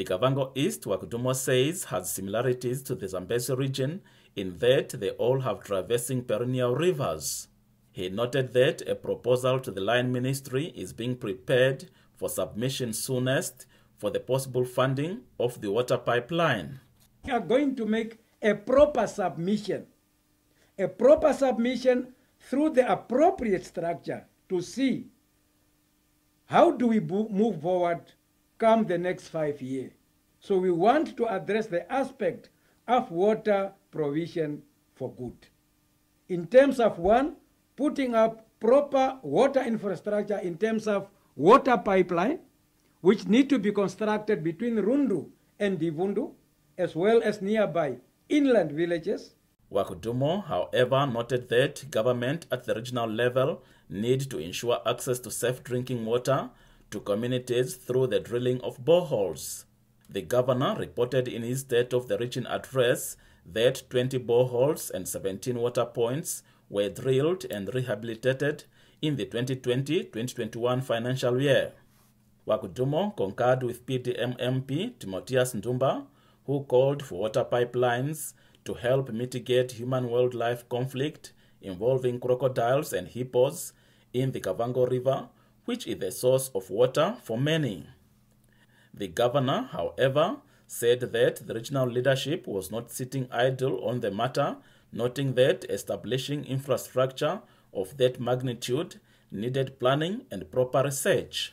The Kavango East, Wakutumo says, has similarities to the Zambezi region in that they all have traversing perennial rivers. He noted that a proposal to the line ministry is being prepared for submission soonest for the possible funding of the water pipeline. We are going to make a proper submission, a proper submission through the appropriate structure to see how do we move forward come the next five years. So we want to address the aspect of water provision for good. In terms of one, putting up proper water infrastructure in terms of water pipeline, which need to be constructed between Rundu and Divundu, as well as nearby inland villages. Wakudumo, however, noted that government at the regional level need to ensure access to safe drinking water to communities through the drilling of boreholes. The governor reported in his State of the Region address that 20 boreholes and 17 water points were drilled and rehabilitated in the 2020 2021 financial year. Wakudumo concurred with PDM MP Timotheus Ndumba, who called for water pipelines to help mitigate human wildlife conflict involving crocodiles and hippos in the Kavango River. which is a source of water for many. The governor, however, said that the regional leadership was not sitting idle on the matter, noting that establishing infrastructure of that magnitude needed planning and proper research.